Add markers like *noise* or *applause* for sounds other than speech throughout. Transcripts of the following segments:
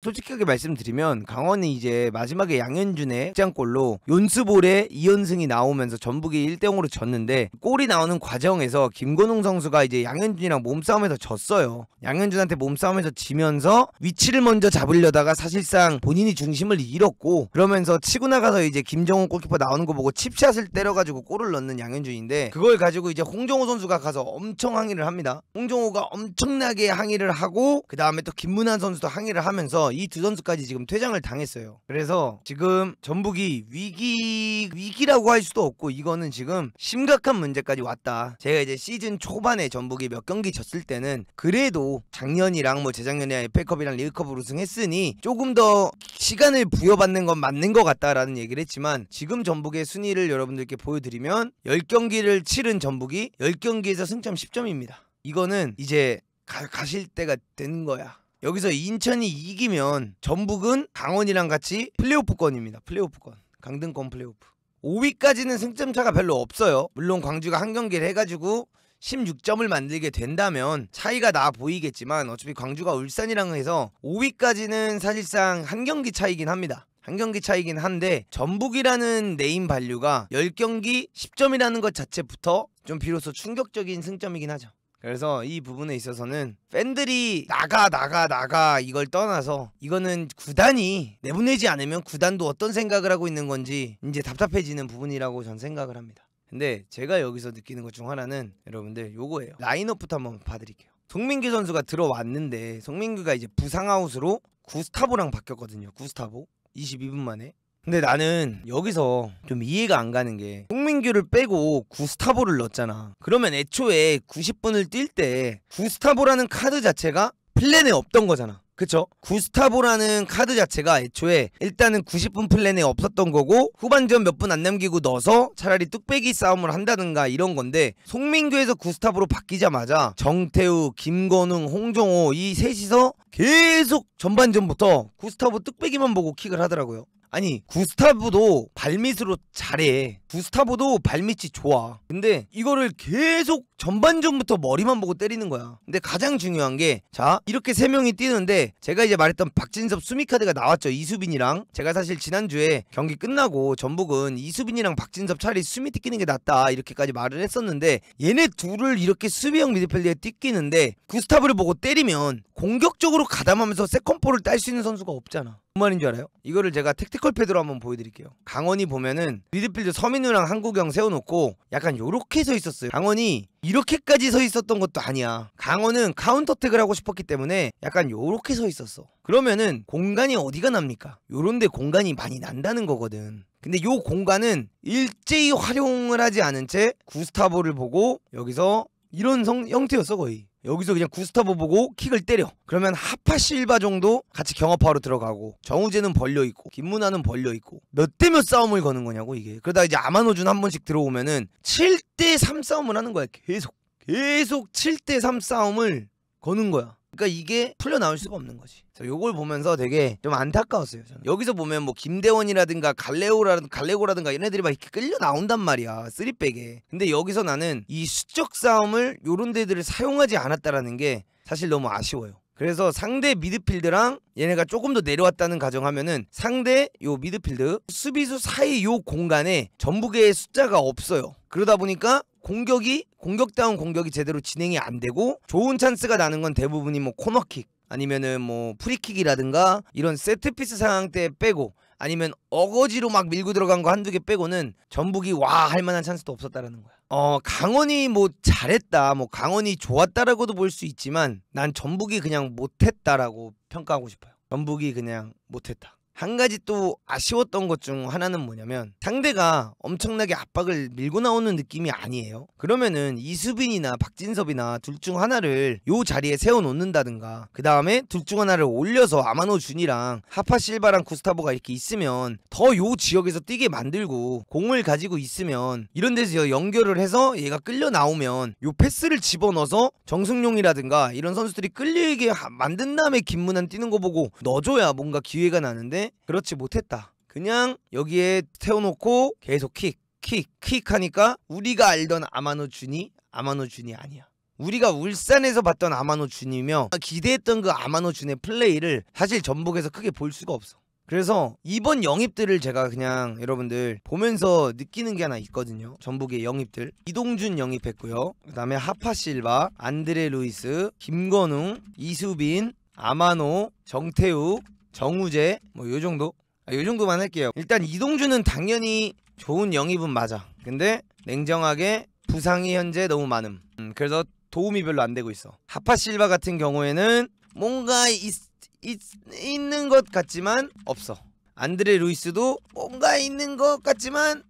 솔직하게 말씀드리면 강원이 이제 마지막에 양현준의 직장골로 연습볼에 이연승이 나오면서 전북이 1대0으로 졌는데 골이 나오는 과정에서 김건웅 선수가 이제 양현준이랑 몸싸움에서 졌어요. 양현준한테 몸싸움에서 지면서 위치를 먼저 잡으려다가 사실상 본인이 중심을 잃었고 그러면서 치고 나가서 이제 김정훈 골키퍼 나오는 거 보고 칩샷을 때려가지고 골을 넣는 양현준인데 그걸 가지고 이제 홍정호 선수가 가서 엄청 항의를 합니다. 홍정호가 엄청나게 항의를 하고 그 다음에 또 김문환 선수도 항의를 하면서 이두 선수까지 지금 퇴장을 당했어요. 그래서 지금 전북이 위기 위기라고 할 수도 없고 이거는 지금 심각한 문제까지 왔다. 제가 이제 시즌 초반에 전북이 몇 경기 졌을 때는 그래도 작년이랑 뭐 재작년에 FA컵이랑 리그컵으로승했으니 조금 더 시간을 부여받는 건 맞는 것 같다라는 얘기를 했지만 지금 전북의 순위를 여러분들께 보여드리면 10경기를 치른 전북이 10경기에서 승점 10점입니다. 이거는 이제 가, 가실 때가 된 거야. 여기서 인천이 이기면 전북은 강원이랑 같이 플레이오프권입니다. 플레이오프권. 강등권 플레이오프. 5위까지는 승점차가 별로 없어요. 물론 광주가 한 경기를 해가지고 16점을 만들게 된다면 차이가 나 보이겠지만 어차피 광주가 울산이랑 해서 5위까지는 사실상 한 경기 차이긴 합니다. 한 경기 차이긴 한데 전북이라는 네임 반류가 10경기 10점이라는 것 자체부터 좀 비로소 충격적인 승점이긴 하죠. 그래서 이 부분에 있어서는 팬들이 나가 나가 나가 이걸 떠나서 이거는 구단이 내보내지 않으면 구단도 어떤 생각을 하고 있는 건지 이제 답답해지는 부분이라고 전 생각을 합니다. 근데 제가 여기서 느끼는 것 중 하나는 여러분들 요거예요. 라인업부터 한번 봐드릴게요. 송민규 선수가 들어왔는데 송민규가 이제 부상 아웃으로 구스타보랑 바뀌었거든요. 구스타보 22분 만에 근데 나는 여기서 좀 이해가 안 가는 게 송민규를 빼고 구스타보를 넣었잖아 그러면 애초에 90분을 뛸 때 구스타보라는 카드 자체가 플랜에 없던 거잖아 그쵸? 구스타보라는 카드 자체가 애초에 일단은 90분 플랜에 없었던 거고 후반전 몇 분 안 남기고 넣어서 차라리 뚝배기 싸움을 한다든가 이런 건데 송민규에서 구스타보로 바뀌자마자 정태우, 김건웅, 홍정호 이 셋이서 계속 전반전부터 구스타보 뚝배기만 보고 킥을 하더라고요 아니 구스타브도 발밑으로 잘해 부스타보도 발밑이 좋아. 근데 이거를 계속 전반전부터 머리만 보고 때리는 거야. 근데 가장 중요한 게, 자, 이렇게 세 명이 뛰는데, 제가 이제 말했던 박진섭 수미카드가 나왔죠. 이수빈이랑. 제가 사실 지난주에 경기 끝나고 전북은 이수빈이랑 박진섭 차라리 수미 뛰기는게 낫다. 이렇게까지 말을 했었는데, 얘네 둘을 이렇게 수비형 미드필드에 뛰끼는데, 구스타브를 보고 때리면 공격적으로 가담하면서 세컨포를딸 수 있는 선수가 없잖아. 뭔 말인 줄 알아요? 이거를 제가 택티컬 패드로 한번 보여드릴게요. 강원이 보면은 미드필드 서민 손민우랑 한국영 세워놓고 약간 요렇게 서 있었어요. 강원이 이렇게까지 서 있었던 것도 아니야. 강원은 카운터택을 하고 싶었기 때문에 약간 요렇게 서 있었어. 그러면은 공간이 어디가 납니까? 요런데 공간이 많이 난다는 거거든. 근데 요 공간은 일제히 활용을 하지 않은 채 구스타보를 보고 여기서 이런 성, 형태였어 거의. 여기서 그냥 구스타보 보고 킥을 때려. 그러면 하파 실바 정도 같이 경합하로 들어가고 정우재는 벌려 있고 김문아는 벌려 있고 몇 대 몇 싸움을 거는 거냐고 이게. 그러다 이제 아마노준 한 번씩 들어오면은 7대 3 싸움을 하는 거야. 계속 계속 7대 3 싸움을 거는 거야. 그러니까 이게 풀려나올 수가 없는 거지. 요걸 보면서 되게 좀 안타까웠어요. 저는. 여기서 보면 뭐 김대원이라든가 갈레오라든가 갈레고라든가 이런 들이막 이렇게 끌려 나온단 말이야. 쓰리백에. 근데 여기서 나는 이 수적 싸움을 요런 데들을 사용하지 않았다라는 게 사실 너무 아쉬워요. 그래서 상대 미드필드랑 얘네가 조금 더 내려왔다는 가정하면은 상대 요 미드필드 수비수 사이 요 공간에 전북의 숫자가 없어요. 그러다 보니까 공격이 공격다운 공격이 제대로 진행이 안 되고 좋은 찬스가 나는 건 대부분이 뭐 코너킥 아니면은 뭐 프리킥이라든가 이런 세트피스 상황 때 빼고 아니면 어거지로 막 밀고 들어간 거 한두 개 빼고는 전북이 와 할 만한 찬스도 없었다라는 거야. 어 강원이 뭐 잘했다 뭐 강원이 좋았다라고도 볼 수 있지만 난 전북이 그냥 못했다라고 평가하고 싶어요. 전북이 그냥 못했다. 한 가지 또 아쉬웠던 것 중 하나는 뭐냐면 상대가 엄청나게 압박을 밀고 나오는 느낌이 아니에요. 그러면은 이수빈이나 박진섭이나 둘 중 하나를 요 자리에 세워놓는다든가 그 다음에 둘 중 하나를 올려서 아마노 준이랑 하파 실바랑 구스타보가 이렇게 있으면 더 요 지역에서 뛰게 만들고 공을 가지고 있으면 이런 데서 연결을 해서 얘가 끌려 나오면 요 패스를 집어넣어서 정승용이라든가 이런 선수들이 끌리게 만든 다음에 김문환 뛰는 거 보고 넣어줘야 뭔가 기회가 나는데 그렇지 못했다. 그냥 여기에 세워놓고 계속 킥, 킥, 킥 하니까 우리가 알던 아마노 준이 아마노 준이 아니야. 우리가 울산에서 봤던 아마노 준이며 기대했던 그 아마노 준의 플레이를 사실 전북에서 크게 볼 수가 없어. 그래서 이번 영입들을 제가 그냥 여러분들 보면서 느끼는 게 하나 있거든요. 전북의 영입들. 이동준 영입했고요. 그 다음에 하파실바, 안드레 루이스, 김건웅, 이수빈, 아마노, 정태욱, 정우재 뭐요 정도 아, 요 정도만 할게요 일단 이동준은 당연히 좋은 영입은 맞아 근데 냉정하게 부상이 현재 너무 많음 음, 그래서 도움이 별로 안 되고 있어 하파실바 같은 경우에는 뭔가 있, 있, 있는 것 같지만 없어 안드레 루이스도 뭔가 있는 것 같지만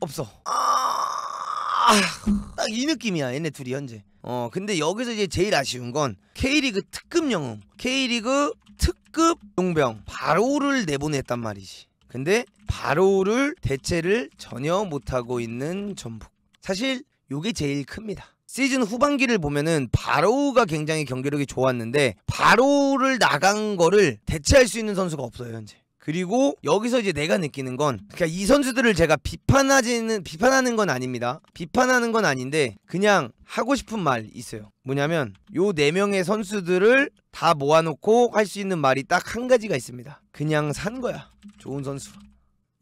없어 아... 딱 이 느낌이야 얘네 둘이 현재 어 근데 여기서 이제 제일 아쉬운 건 K리그 특급 영웅 K리그 특급 용병 바로를 내보냈단 말이지 근데 바로를 대체를 전혀 못하고 있는 전북 사실 요게 제일 큽니다 시즌 후반기를 보면은 바로우가 굉장히 경기력이 좋았는데 바로우를 나간 거를 대체할 수 있는 선수가 없어요 현재 그리고 여기서 이제 내가 느끼는 건 그러니까 이 선수들을 제가 비판하지는 비판하는 건 아닙니다. 비판하는 건 아닌데 그냥 하고 싶은 말 있어요. 뭐냐면 요 네 명의 선수들을 다 모아놓고 할 수 있는 말이 딱 한 가지가 있습니다. 그냥 산 거야. 좋은 선수.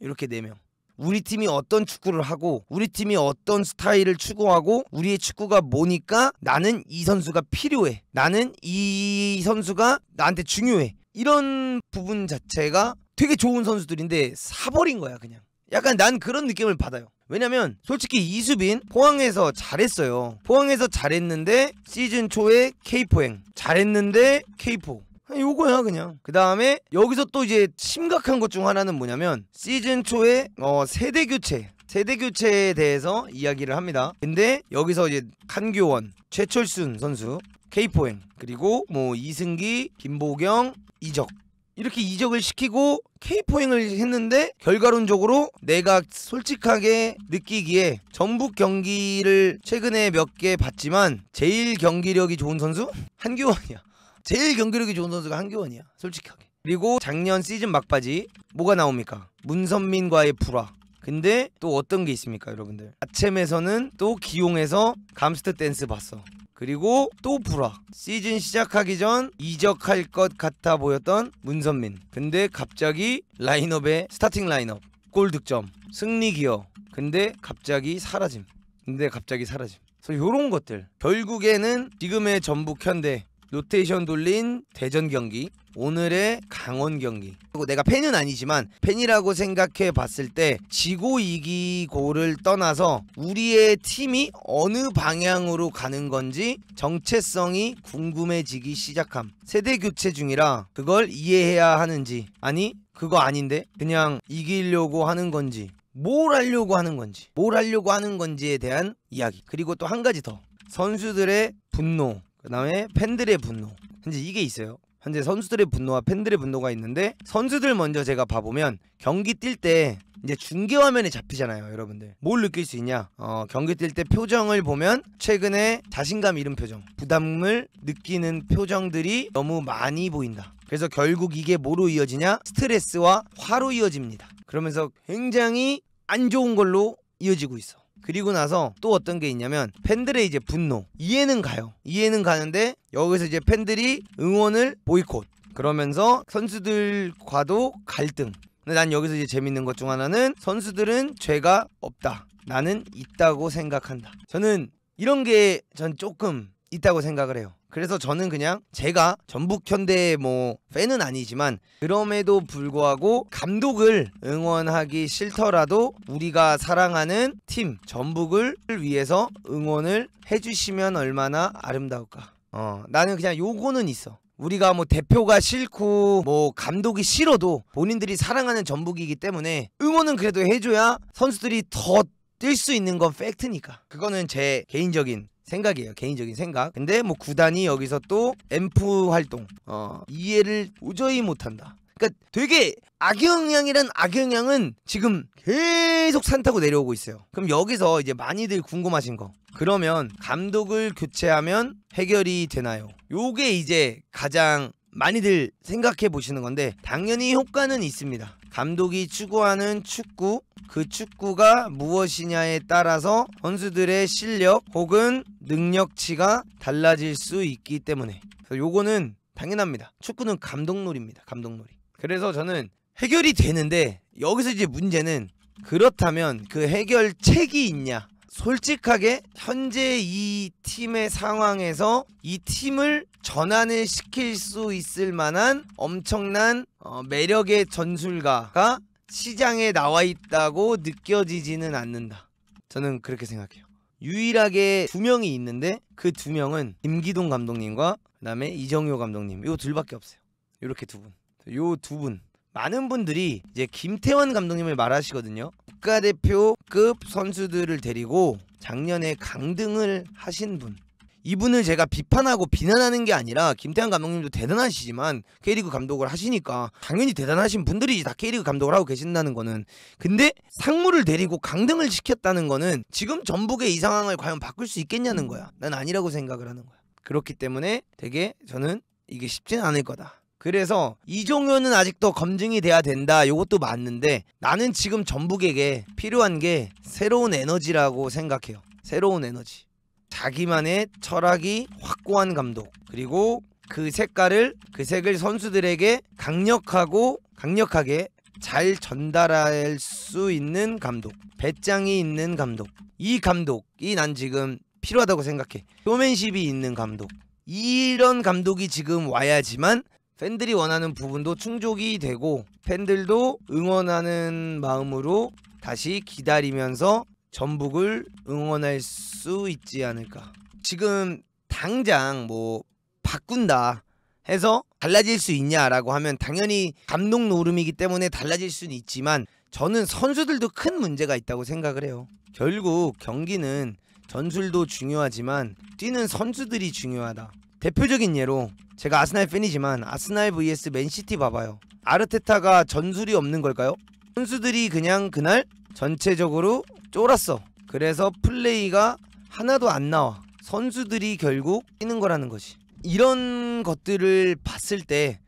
이렇게 네 명. 우리 팀이 어떤 축구를 하고 우리 팀이 어떤 스타일을 추구하고 우리의 축구가 뭐니까 나는 이 선수가 필요해. 나는 이 선수가 나한테 중요해. 이런 부분 자체가 되게 좋은 선수들인데 사버린 거야 그냥 약간 난 그런 느낌을 받아요 왜냐면 솔직히 이수빈 포항에서 잘했어요 포항에서 잘했는데 시즌 초에 K포행 잘했는데 K포 요거야 그냥 그 다음에 여기서 또 이제 심각한 것 중 하나는 뭐냐면 시즌 초에 어, 세대 교체 세대 교체에 대해서 이야기를 합니다 근데 여기서 이제 한교원 최철순 선수 K포행 그리고 뭐 이승기 김보경 이적 이렇게 이적을 시키고 k 포잉을 했는데 결과론적으로 내가 솔직하게 느끼기에 전북 경기를 최근에 몇 개 봤지만 제일 경기력이 좋은 선수 한규원이야. *laughs* 제일 경기력이 좋은 선수가 한규원이야. 솔직하게. 그리고 작년 시즌 막바지 뭐가 나옵니까? 문선민과의 불화. 근데 또 어떤 게 있습니까, 여러분들? 아침에서는 또기용해서 감스트 댄스 봤어. 그리고 또 불화 시즌 시작하기 전 이적할 것 같아 보였던 문선민 근데 갑자기 라인업에 스타팅 라인업 골 득점 승리 기어 근데 갑자기 사라짐 근데 갑자기 사라짐 그래서 요런 것들 결국에는 지금의 전북 현대 로테이션 돌린 대전 경기 오늘의 강원 경기 그리고 내가 팬은 아니지만 팬이라고 생각해 봤을 때 지고 이기고를 떠나서 우리의 팀이 어느 방향으로 가는 건지 정체성이 궁금해지기 시작함 세대 교체 중이라 그걸 이해해야 하는지 아니 그거 아닌데 그냥 이기려고 하는 건지 뭘 하려고 하는 건지 뭘 하려고 하는 건지에 대한 이야기 그리고 또 한 가지 더 선수들의 분노 그다음에 팬들의 분노. 현재 이게 있어요. 현재 선수들의 분노와 팬들의 분노가 있는데 선수들 먼저 제가 봐보면 경기 뛸 때 이제 중계 화면에 잡히잖아요 여러분들 뭘 느낄 수 있냐 어, 경기 뛸 때 표정을 보면 최근에 자신감 잃은 표정 부담을 느끼는 표정들이 너무 많이 보인다 그래서 결국 이게 뭐로 이어지냐 스트레스와 화로 이어집니다 그러면서 굉장히 안 좋은 걸로 이어지고 있어 그리고 나서 또 어떤 게 있냐면 팬들의 이제 분노 이해는 가요 이해는 가는데 여기서 이제 팬들이 응원을 보이콧 그러면서 선수들과도 갈등 근데 난 여기서 이제 재밌는 것 중 하나는 선수들은 죄가 없다 나는 있다고 생각한다 저는 이런 게 전 조금 있다고 생각을 해요 그래서 저는 그냥 제가 전북 현대의 뭐 팬은 아니지만 그럼에도 불구하고 감독을 응원하기 싫더라도 우리가 사랑하는 팀 전북을 위해서 응원을 해주시면 얼마나 아름다울까. 어 나는 그냥 요거는 있어. 우리가 뭐 대표가 싫고 뭐 감독이 싫어도 본인들이 사랑하는 전북이기 때문에 응원은 그래도 해줘야 선수들이 더 뛸 수 있는 건 팩트니까 그거는 제 개인적인 생각이에요. 개인적인 생각. 근데 뭐 구단이 여기서 또 앰프 활동 어, 이해를 도저히 못한다. 그러니까 되게 악영향이란 악영향은 지금 계속 산타고 내려오고 있어요. 그럼 여기서 이제 많이들 궁금하신 거. 그러면 감독을 교체하면 해결이 되나요? 요게 이제 가장 많이들 생각해 보시는 건데 당연히 효과는 있습니다. 감독이 추구하는 축구, 그 축구가 무엇이냐에 따라서 선수들의 실력 혹은 능력치가 달라질 수 있기 때문에 요거는 당연합니다. 축구는 감독놀이입니다. 감독놀이. 그래서 저는 해결이 되는데 여기서 이제 문제는 그렇다면 그 해결책이 있냐? 솔직하게 현재 이 팀의 상황에서 이 팀을 전환을 시킬 수 있을 만한 엄청난 어, 매력의 전술가가 시장에 나와 있다고 느껴지지는 않는다. 저는 그렇게 생각해요. 유일하게 두 명이 있는데 그 두 명은 김기동 감독님과 그다음에 이정효 감독님 요 둘밖에 없어요. 이렇게두 분. 요 두 분. 많은 분들이 이제 김태원 감독님을 말하시거든요. 국가대표급 선수들을 데리고 작년에 강등을 하신 분. 이분을 제가 비판하고 비난하는 게 아니라 김태환 감독님도 대단하시지만 K리그 감독을 하시니까 당연히 대단하신 분들이 지다 K리그 감독을 하고 계신다는 거는 근데 상무를 데리고 강등을 시켰다는 거는 지금 전북의 이 상황을 과연 바꿀 수 있겠냐는 거야 난 아니라고 생각을 하는 거야 그렇기 때문에 되게 저는 이게 쉽진 않을 거다 그래서 이종현은 아직도 검증이 돼야 된다 요것도 맞는데 나는 지금 전북에게 필요한 게 새로운 에너지라고 생각해요 새로운 에너지 자기만의 철학이 확고한 감독 그리고 그 색깔을 그 색을 선수들에게 강력하고 강력하게 잘 전달할 수 있는 감독 배짱이 있는 감독 이 감독이 난 지금 필요하다고 생각해 쇼맨십이 있는 감독 이런 감독이 지금 와야지만 팬들이 원하는 부분도 충족이 되고 팬들도 응원하는 마음으로 다시 기다리면서 전북을 응원할 수 있지 않을까. 지금 당장 뭐 바꾼다 해서 달라질 수 있냐라고 하면 당연히 감독 노름이기 때문에 달라질 수는 있지만 저는 선수들도 큰 문제가 있다고 생각을 해요. 결국 경기는 전술도 중요하지만 뛰는 선수들이 중요하다. 대표적인 예로 제가 아스날 팬이지만 아스날 vs 맨시티 봐봐요. 아르테타가 전술이 없는 걸까요? 선수들이 그냥 그날 전체적으로 쫄았어 그래서 플레이가 하나도 안 나와 선수들이 결국 뛰는 거라는 거지 이런 것들을 봤을 때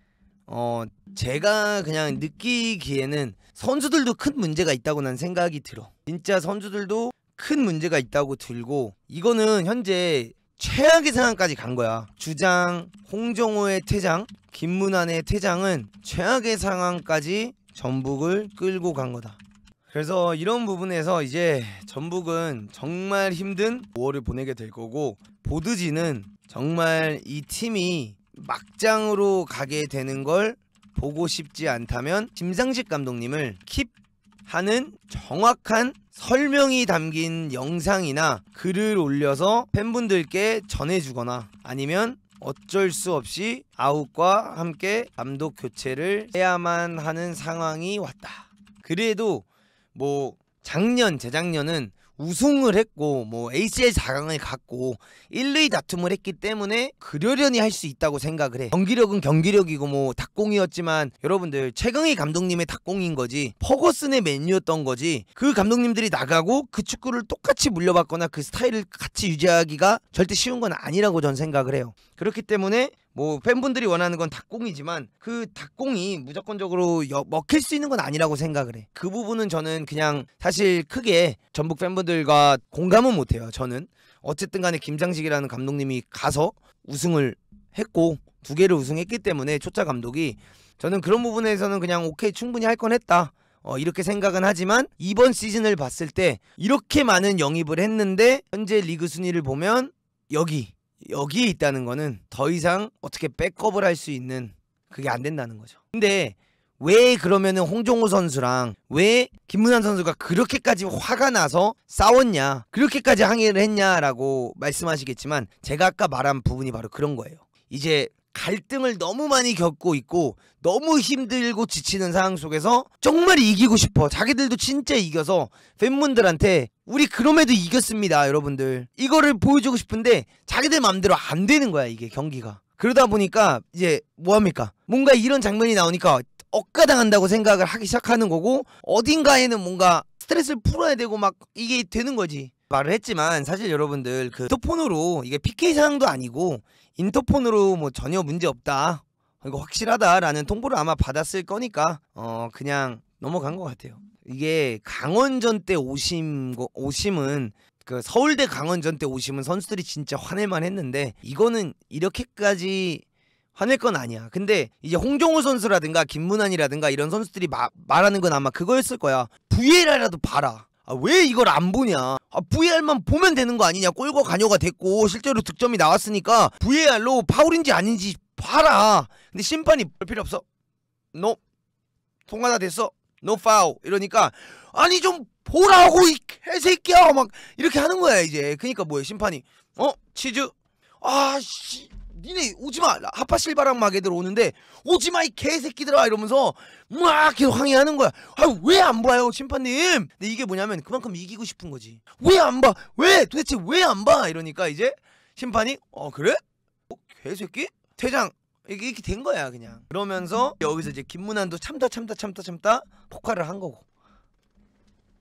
어, 제가 그냥 느끼기에는 선수들도 큰 문제가 있다고 난 생각이 들어 진짜 선수들도 큰 문제가 있다고 들고 이거는 현재 최악의 상황까지 간 거야 주장 홍정호의 퇴장 김문환의 퇴장은 최악의 상황까지 전북을 끌고 간 거다 그래서 이런 부분에서 이제 전북은 정말 힘든 5월을 보내게 될 거고 보드지는 정말 이 팀이 막장으로 가게 되는 걸 보고 싶지 않다면 심상식 감독님을 킵하는 정확한 설명이 담긴 영상이나 글을 올려서 팬분들께 전해주거나 아니면 어쩔 수 없이 아웃과 함께 감독 교체를 해야만 하는 상황이 왔다. 그래도 뭐 작년 재작년은 우승을 했고 뭐 ACL 4강을 갖고 1, 2 다툼을 했기 때문에 그려려니 할 수 있다고 생각을 해 경기력은 경기력이고 뭐 닭공이었지만 여러분들 최강희 감독님의 닭공인 거지 퍼거슨의 맨유였던 거지 그 감독님들이 나가고 그 축구를 똑같이 물려받거나 그 스타일을 같이 유지하기가 절대 쉬운 건 아니라고 전 생각을 해요 그렇기 때문에 뭐 팬분들이 원하는 건 닭공이지만 그 닭공이 무조건적으로 여, 먹힐 수 있는 건 아니라고 생각을 해. 그 부분은 저는 그냥 사실 크게 전북 팬분들과 공감은 못 해요. 저는 어쨌든 간에 김장식이라는 감독님이 가서 우승을 했고 두 개를 우승했기 때문에 초짜 감독이 저는 그런 부분에서는 그냥 오케이 충분히 할 건 했다. 어, 이렇게 생각은 하지만 이번 시즌을 봤을 때 이렇게 많은 영입을 했는데 현재 리그 순위를 보면 여기 여기에 있다는 거는 더 이상 어떻게 백업을 할 수 있는 그게 안 된다는 거죠. 근데 왜 그러면은 홍종호 선수랑 왜 김문환 선수가 그렇게까지 화가 나서 싸웠냐 그렇게까지 항의를 했냐라고 말씀하시겠지만 제가 아까 말한 부분이 바로 그런 거예요. 이제 갈등을 너무 많이 겪고 있고 너무 힘들고 지치는 상황 속에서 정말 이기고 싶어 자기들도 진짜 이겨서 팬분들한테 우리 그럼에도 이겼습니다 여러분들 이거를 보여주고 싶은데 자기들 마음대로 안 되는 거야 이게 경기가 그러다 보니까 이제 뭐합니까 뭔가 이런 장면이 나오니까 억가당한다고 생각을 하기 시작하는 거고 어딘가에는 뭔가 스트레스를 풀어야 되고 막 이게 되는 거지 말을 했지만 사실 여러분들 그 인터폰으로 이게 PK 사항도 아니고 인터폰으로 뭐 전혀 문제 없다 이거 확실하다라는 통보를 아마 받았을 거니까 어 그냥 넘어간 것 같아요. 이게 강원전 때 오심 오심은 그 서울대 강원전 때 오심은 선수들이 진짜 화낼만 했는데 이거는 이렇게까지 화낼 건 아니야. 근데 이제 홍종호 선수라든가 김문환이라든가 이런 선수들이 마, 말하는 건 아마 그거였을 거야. VL이라도 봐라. 아, 왜 이걸 안 보냐? 아, VR만 보면 되는 거 아니냐? 골과 관여가 됐고 실제로 득점이 나왔으니까 VR로 파울인지 아닌지 봐라. 근데 심판이 별 필요 없어. 노 통과다 됐어. 노 파울 이러니까 아니 좀 보라고 이 개새끼야 막 이렇게 하는 거야 이제. 그니까 뭐야 심판이 어 치즈 아씨 니네 오지마 하파실바랑 막 애들 오는데 오지마 이 개새끼들아 이러면서 막 계속 항의하는 거야 아 왜 안 봐요 심판님 근데 이게 뭐냐면 그만큼 이기고 싶은 거지 왜 안 봐? 왜? 도대체 왜 안 봐? 이러니까 이제 심판이 어 그래? 어, 개새끼? 퇴장 이게 이렇게 된 거야 그냥 그러면서 여기서 이제 김문환도 참다 참다 참다 참다 폭발을 한 거고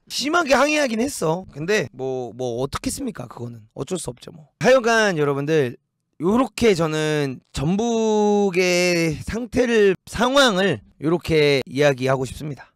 심하게 항의하긴 했어 근데 뭐뭐 뭐 어떻겠습니까 그거는 어쩔 수 없죠 뭐 하여간 여러분들 요렇게 저는 전북의 상태를 상황을 요렇게 이야기하고 싶습니다.